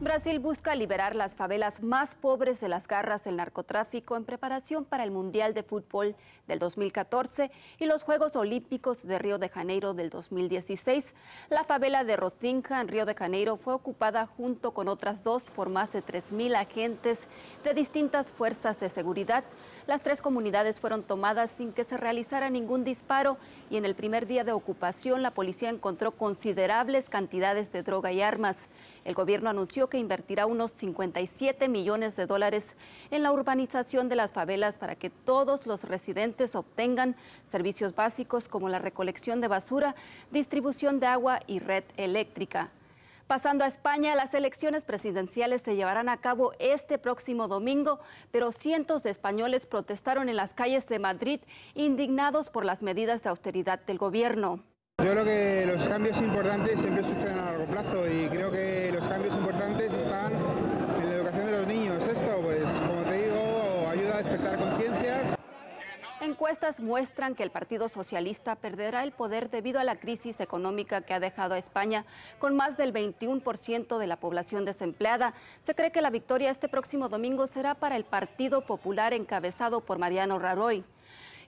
Brasil busca liberar las favelas más pobres de las garras del narcotráfico en preparación para el Mundial de Fútbol del 2014 y los Juegos Olímpicos de Río de Janeiro del 2016. La favela de Rocinha en Río de Janeiro fue ocupada junto con otras dos por más de 3.000 agentes de distintas fuerzas de seguridad. Las tres comunidades fueron tomadas sin que se realizara ningún disparo y en el primer día de ocupación la policía encontró considerables cantidades de droga y armas. El gobierno anunció que invertirá unos 57 millones de dólares en la urbanización de las favelas para que todos los residentes obtengan servicios básicos como la recolección de basura, distribución de agua y red eléctrica. Pasando a España, las elecciones presidenciales se llevarán a cabo este próximo domingo, pero cientos de españoles protestaron en las calles de Madrid indignados por las medidas de austeridad del gobierno. Yo creo que los cambios importantes siempre suceden a largo plazo y creo que los cambios importantes están en la educación de los niños. Esto, pues, como te digo, ayuda a despertar conciencias. Encuestas muestran que el Partido Socialista perderá el poder debido a la crisis económica que ha dejado a España con más del 21% de la población desempleada. Se cree que la victoria este próximo domingo será para el Partido Popular encabezado por Mariano Raroy.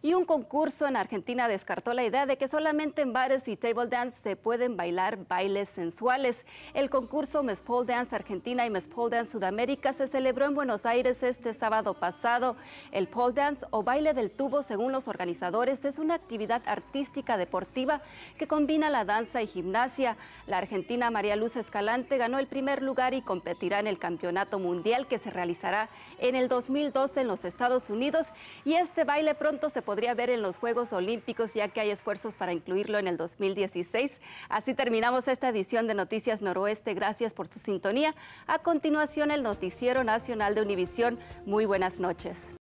Y un concurso en Argentina descartó la idea de que solamente en bares y table dance se pueden bailar bailes sensuales. El concurso Miss Pole Dance Argentina y Miss Pole Dance Sudamérica se celebró en Buenos Aires este sábado pasado. El pole dance o baile del tubo, según los organizadores, es una actividad artística deportiva que combina la danza y gimnasia. La argentina María Luz Escalante ganó el primer lugar y competirá en el Campeonato Mundial que se realizará en el 2012 en los Estados Unidos y este baile pronto se podría ver en los Juegos Olímpicos, ya que hay esfuerzos para incluirlo en el 2016. Así terminamos esta edición de Noticias Noroeste. Gracias por su sintonía. A continuación, el Noticiero Nacional de Univisión. Muy buenas noches.